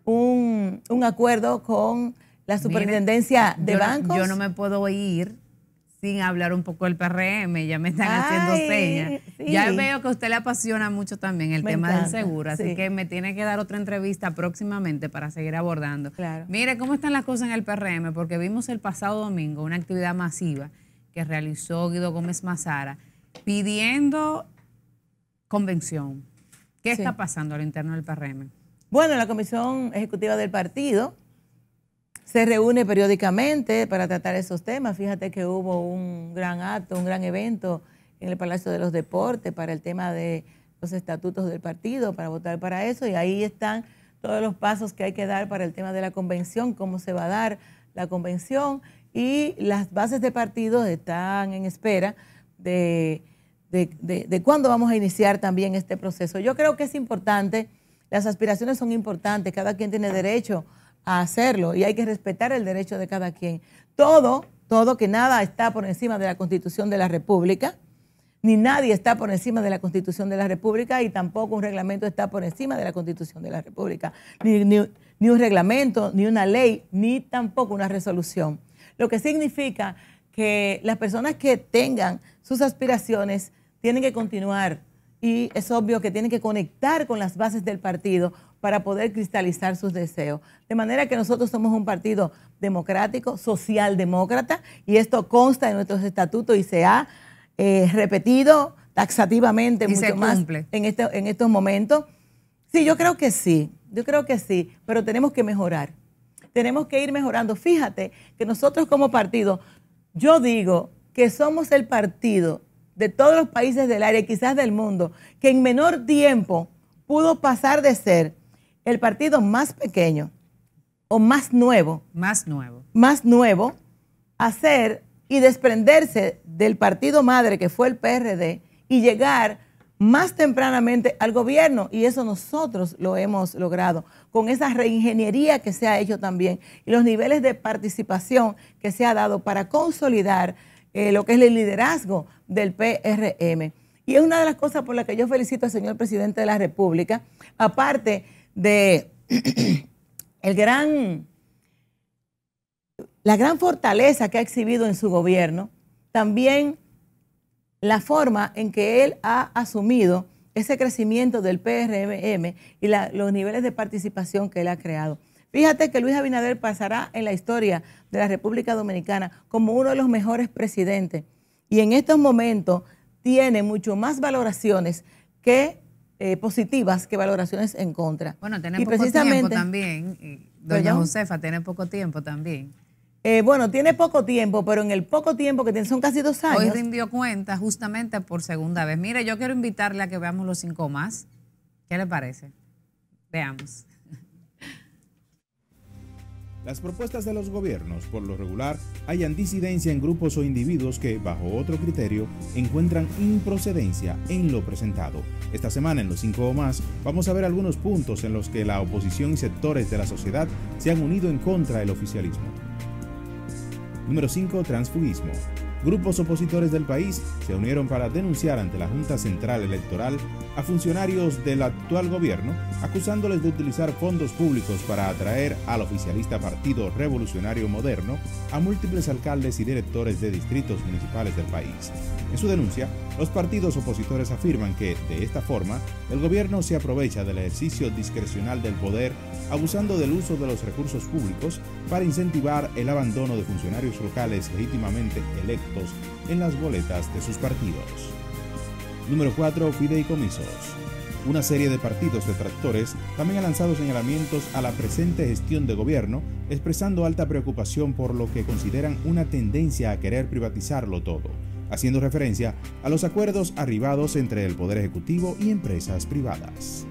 un, acuerdo con la superintendencia de bancos. yo no me puedo ir sin hablar un poco del PRM, ya me están haciendo señas. Ya veo que a usted le apasiona mucho también el tema del seguro, así que me tiene que dar otra entrevista próximamente para seguir abordando. Claro. Mire, ¿cómo están las cosas en el PRM? Porque vimos el pasado domingo una actividad masiva que realizó Guido Gómez Mazara pidiendo convención. ¿Qué está pasando al interno del PRM? Bueno, la comisión ejecutiva del partido se reúne periódicamente para tratar esos temas. Fíjate que hubo un gran acto, un gran evento en el Palacio de los Deportes para el tema de los estatutos del partido, para votar para eso, y ahí están todos los pasos que hay que dar para el tema de la convención, cómo se va a dar la convención, y las bases de partidos están en espera de de, cuándo vamos a iniciar también este proceso. Yo creo que es importante, las aspiraciones son importantes, cada quien tiene derecho a hacerlo y hay que respetar el derecho de cada quien. Todo, todo que nada está por encima de la Constitución de la República, ni nadie está por encima de la Constitución de la República y tampoco un reglamento está por encima de la Constitución de la República, ni, ni un reglamento, ni una ley, ni tampoco una resolución. Lo que significa que las personas que tengan sus aspiraciones tienen que continuar y es obvio que tienen que conectar con las bases del partido para poder cristalizar sus deseos. De manera que nosotros somos un partido democrático, socialdemócrata, y esto consta en nuestros estatutos y se ha eh, repetido taxativamente mucho más este, en estos momentos. Sí, yo creo que sí, yo creo que sí, pero tenemos que mejorar. Tenemos que ir mejorando. Fíjate que nosotros como partido, yo digo que somos el partido de todos los países del área, quizás del mundo, que en menor tiempo pudo pasar de ser el partido más pequeño o más nuevo. Más nuevo. Más nuevo a ser y desprenderse del partido madre que fue el PRD y llegar más tempranamente al gobierno y eso nosotros lo hemos logrado con esa reingeniería que se ha hecho también y los niveles de participación que se ha dado para consolidar eh, lo que es el liderazgo del PRM. Y es una de las cosas por las que yo felicito al señor presidente de la República, aparte de la gran fortaleza que ha exhibido en su gobierno, también la forma en que él ha asumido ese crecimiento del PRM y los niveles de participación que él ha creado. Fíjate que Luis Abinader pasará en la historia de la República Dominicana como uno de los mejores presidentes y en estos momentos tiene mucho más valoraciones que eh, positivas que valoraciones en contra. Bueno, tiene poco precisamente, tiempo también. Doña Josefa tiene poco tiempo también. Eh, bueno, tiene poco tiempo, pero en el poco tiempo que tiene, son casi dos años. Hoy rindió cuenta justamente por segunda vez. Mire, yo quiero invitarle a que veamos los cinco más. ¿Qué le parece? Veamos. Las propuestas de los gobiernos, por lo regular, hallan disidencia en grupos o individuos que, bajo otro criterio, encuentran improcedencia en lo presentado. Esta semana, en los 5 o más, vamos a ver algunos puntos en los que la oposición y sectores de la sociedad se han unido en contra del oficialismo. Número 5. Transfugismo grupos opositores del país se unieron para denunciar ante la Junta Central Electoral a funcionarios del actual gobierno, acusándoles de utilizar fondos públicos para atraer al oficialista Partido Revolucionario Moderno a múltiples alcaldes y directores de distritos municipales del país. En su denuncia, los partidos opositores afirman que, de esta forma, el gobierno se aprovecha del ejercicio discrecional del poder, abusando del uso de los recursos públicos para incentivar el abandono de funcionarios locales legítimamente electos en las boletas de sus partidos. Número 4. Fideicomisos. Una serie de partidos detractores también ha lanzado señalamientos a la presente gestión de gobierno, expresando alta preocupación por lo que consideran una tendencia a querer privatizarlo todo, haciendo referencia a los acuerdos arribados entre el Poder Ejecutivo y empresas privadas.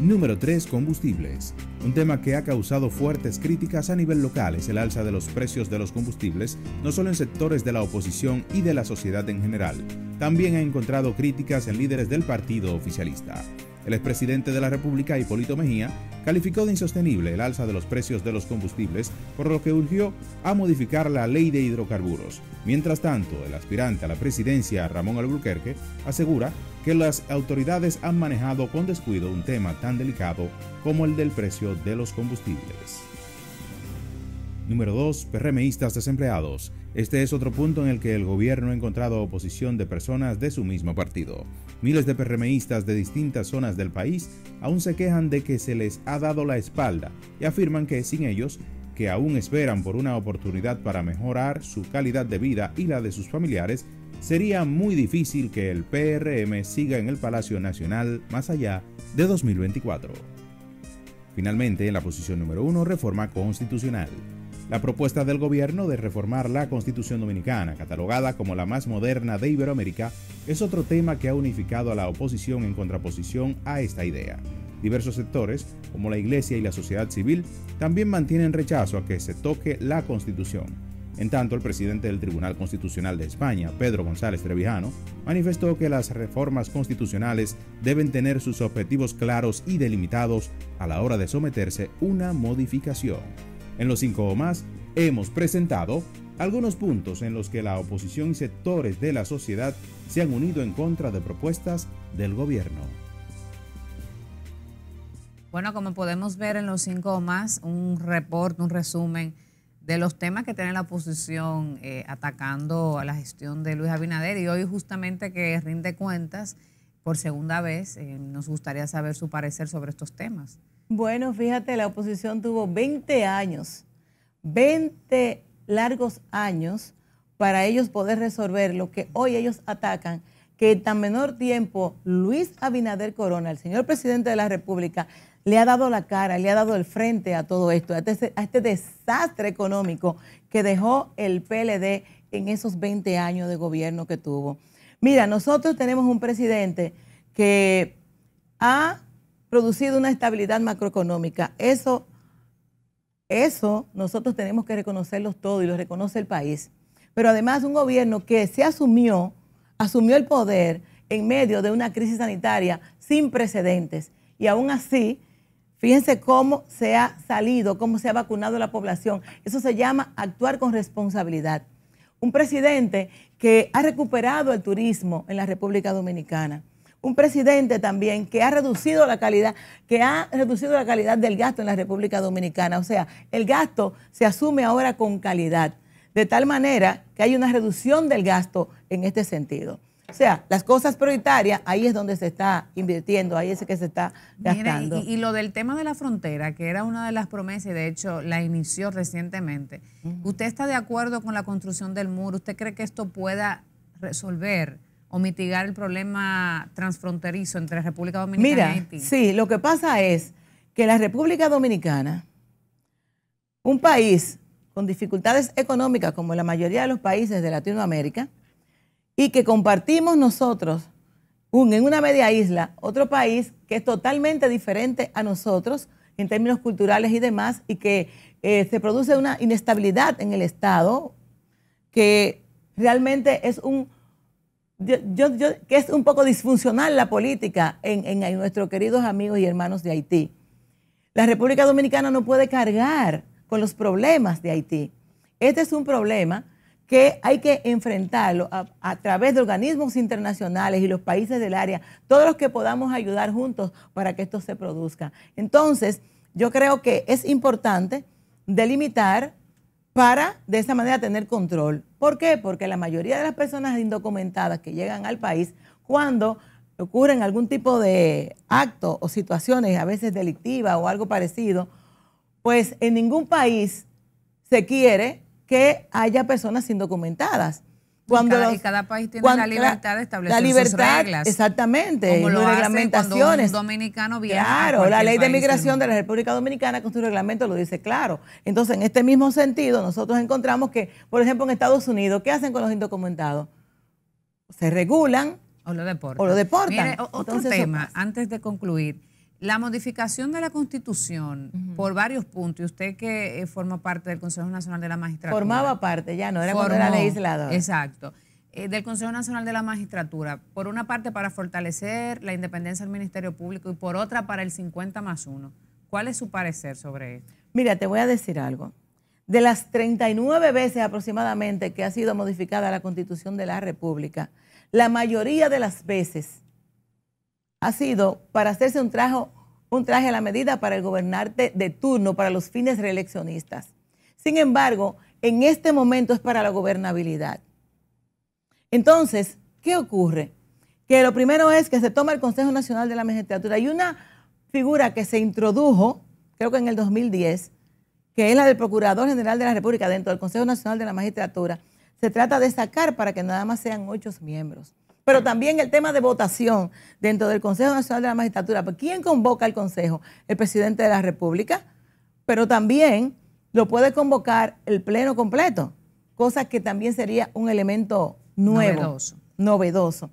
Número 3. Combustibles. Un tema que ha causado fuertes críticas a nivel local es el alza de los precios de los combustibles, no solo en sectores de la oposición y de la sociedad en general. También ha encontrado críticas en líderes del partido oficialista. El expresidente de la República, Hipólito Mejía, calificó de insostenible el alza de los precios de los combustibles, por lo que urgió a modificar la ley de hidrocarburos. Mientras tanto, el aspirante a la presidencia, Ramón Albuquerque, asegura que las autoridades han manejado con descuido un tema tan delicado como el del precio de los combustibles. Número 2. PRMistas desempleados. Este es otro punto en el que el gobierno ha encontrado oposición de personas de su mismo partido. Miles de PRMistas de distintas zonas del país aún se quejan de que se les ha dado la espalda y afirman que sin ellos, que aún esperan por una oportunidad para mejorar su calidad de vida y la de sus familiares, sería muy difícil que el PRM siga en el Palacio Nacional más allá de 2024. Finalmente, en la posición número 1, reforma constitucional la propuesta del gobierno de reformar la Constitución Dominicana, catalogada como la más moderna de Iberoamérica, es otro tema que ha unificado a la oposición en contraposición a esta idea. Diversos sectores, como la Iglesia y la sociedad civil, también mantienen rechazo a que se toque la Constitución. En tanto, el presidente del Tribunal Constitucional de España, Pedro González Trevijano, manifestó que las reformas constitucionales deben tener sus objetivos claros y delimitados a la hora de someterse una modificación. En los cinco o más, hemos presentado algunos puntos en los que la oposición y sectores de la sociedad se han unido en contra de propuestas del gobierno. Bueno, como podemos ver en los cinco o más, un reporte, un resumen de los temas que tiene la oposición eh, atacando a la gestión de Luis Abinader y hoy justamente que rinde cuentas por segunda vez, eh, nos gustaría saber su parecer sobre estos temas. Bueno, fíjate, la oposición tuvo 20 años, 20 largos años para ellos poder resolver lo que hoy ellos atacan, que en tan menor tiempo Luis Abinader Corona, el señor presidente de la República, le ha dado la cara, le ha dado el frente a todo esto, a este, este desastre económico que dejó el PLD en esos 20 años de gobierno que tuvo. Mira, nosotros tenemos un presidente que ha producido una estabilidad macroeconómica. Eso, eso nosotros tenemos que reconocerlo todos y lo reconoce el país. Pero además un gobierno que se asumió, asumió el poder en medio de una crisis sanitaria sin precedentes. Y aún así, fíjense cómo se ha salido, cómo se ha vacunado la población. Eso se llama actuar con responsabilidad. Un presidente que ha recuperado el turismo en la República Dominicana un presidente también que ha reducido la calidad, que ha reducido la calidad del gasto en la República Dominicana. O sea, el gasto se asume ahora con calidad, de tal manera que hay una reducción del gasto en este sentido. O sea, las cosas prioritarias, ahí es donde se está invirtiendo, ahí es que se está gastando. y, lo del tema de la frontera, que era una de las promesas y de hecho la inició recientemente, ¿usted está de acuerdo con la construcción del muro? ¿Usted cree que esto pueda resolver o mitigar el problema transfronterizo entre República Dominicana y Haití? Sí, lo que pasa es que la República Dominicana, un país con dificultades económicas como la mayoría de los países de Latinoamérica, y que compartimos nosotros un, en una media isla otro país que es totalmente diferente a nosotros en términos culturales y demás, y que eh, se produce una inestabilidad en el Estado que realmente es un yo, que es un poco disfuncional la política en, nuestros queridos amigos y hermanos de Haití. La República Dominicana no puede cargar con los problemas de Haití. Este es un problema que hay que enfrentarlo a, través de organismos internacionales y los países del área, todos los que podamos ayudar juntos para que esto se produzca. Entonces, yo creo que es importante delimitar para de esa manera tener control. ¿Por qué? Porque la mayoría de las personas indocumentadas que llegan al país, cuando ocurren algún tipo de acto o situaciones a veces delictivas o algo parecido, pues en ningún país se quiere que haya personas indocumentadas cada, cada, país tiene la libertad de establecer la libertad, sus reglas. Exactamente, como lo reglamentaciones. Cuando un dominicano viaja Claro, la ley de migración de la República Dominicana con su reglamento lo dice claro. Entonces, en este mismo sentido, nosotros encontramos que, por ejemplo, en Estados Unidos, ¿qué hacen con los indocumentados? Se regulan. O lo deportan. otro tema, antes de concluir la modificación de la Constitución por varios puntos, y usted que eh, forma parte del Consejo Nacional de la Magistratura. Formaba parte, ya no, era formó, cuando Exacto. Eh, del Consejo Nacional de la Magistratura, por una parte para fortalecer la independencia del Ministerio Público y por otra para el 50 más 1. ¿Cuál es su parecer sobre esto? Mira, te voy a decir algo. De las 39 veces aproximadamente que ha sido modificada la Constitución de la República, la mayoría de las veces ha sido para hacerse un traje, un traje a la medida para el gobernante de turno, para los fines reeleccionistas. Sin embargo, en este momento es para la gobernabilidad. Entonces, ¿qué ocurre? Que lo primero es que se toma el Consejo Nacional de la Magistratura. y una figura que se introdujo, creo que en el 2010, que es la del Procurador General de la República dentro del Consejo Nacional de la Magistratura. Se trata de sacar para que nada más sean ocho miembros. Pero también el tema de votación dentro del Consejo Nacional de la Magistratura. Pues, ¿Quién convoca al Consejo? El presidente de la República, pero también lo puede convocar el Pleno completo, cosa que también sería un elemento nuevo, novedoso. novedoso.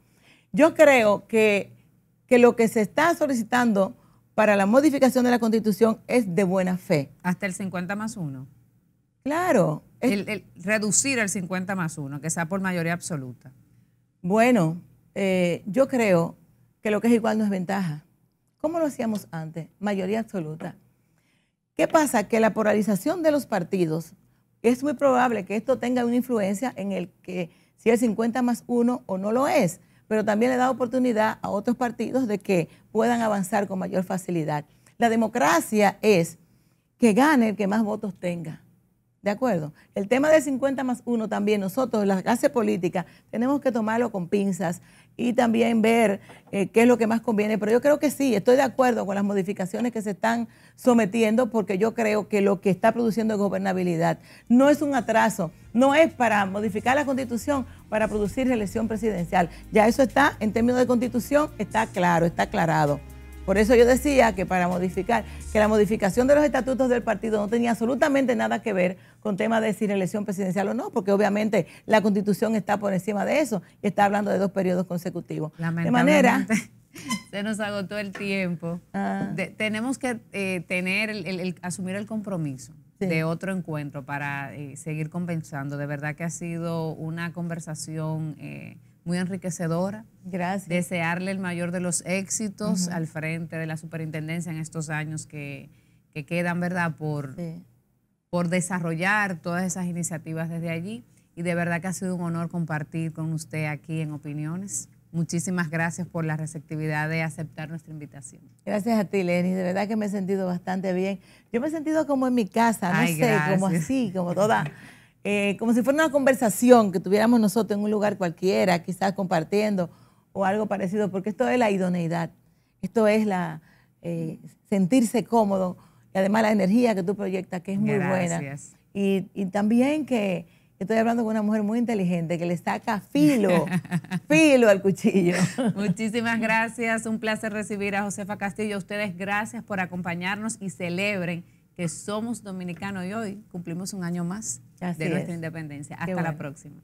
Yo creo que, lo que se está solicitando para la modificación de la Constitución es de buena fe. Hasta el 50 más 1. Claro. El, reducir el 50 más 1, que sea por mayoría absoluta. Bueno, eh, yo creo que lo que es igual no es ventaja. ¿Cómo lo hacíamos antes? Mayoría absoluta. ¿Qué pasa? Que la polarización de los partidos es muy probable que esto tenga una influencia en el que si es 50 más 1 o no lo es, pero también le da oportunidad a otros partidos de que puedan avanzar con mayor facilidad. La democracia es que gane el que más votos tenga. ¿De acuerdo? El tema de 50 más 1 también nosotros, la clase política, tenemos que tomarlo con pinzas y también ver eh, qué es lo que más conviene. Pero yo creo que sí, estoy de acuerdo con las modificaciones que se están sometiendo porque yo creo que lo que está produciendo es gobernabilidad. No es un atraso, no es para modificar la constitución para producir elección presidencial. Ya eso está, en términos de constitución, está claro, está aclarado. Por eso yo decía que para modificar, que la modificación de los estatutos del partido no tenía absolutamente nada que ver con tema de si elección presidencial o no, porque obviamente la constitución está por encima de eso y está hablando de dos periodos consecutivos. De manera... Se nos agotó el tiempo. Ah. tenemos que eh, tener el, asumir el compromiso de otro encuentro para eh, seguir compensando. De verdad que ha sido una conversación... Eh, muy enriquecedora. Gracias. Desearle el mayor de los éxitos al frente de la superintendencia en estos años que, que quedan, ¿verdad? Por, por desarrollar todas esas iniciativas desde allí. Y de verdad que ha sido un honor compartir con usted aquí en Opiniones. Muchísimas gracias por la receptividad de aceptar nuestra invitación. Gracias a ti, Lenny. De verdad que me he sentido bastante bien. Yo me he sentido como en mi casa, no sé, como así, como toda Eh, como si fuera una conversación que tuviéramos nosotros en un lugar cualquiera, quizás compartiendo o algo parecido, porque esto es la idoneidad, esto es la eh, sentirse cómodo y además la energía que tú proyectas, que es muy buena. Y, y también que estoy hablando con una mujer muy inteligente que le saca filo, filo al cuchillo. Muchísimas gracias, un placer recibir a Josefa Castillo. Ustedes gracias por acompañarnos y celebren que somos dominicanos y hoy cumplimos un año más de nuestra independencia. Hasta la próxima.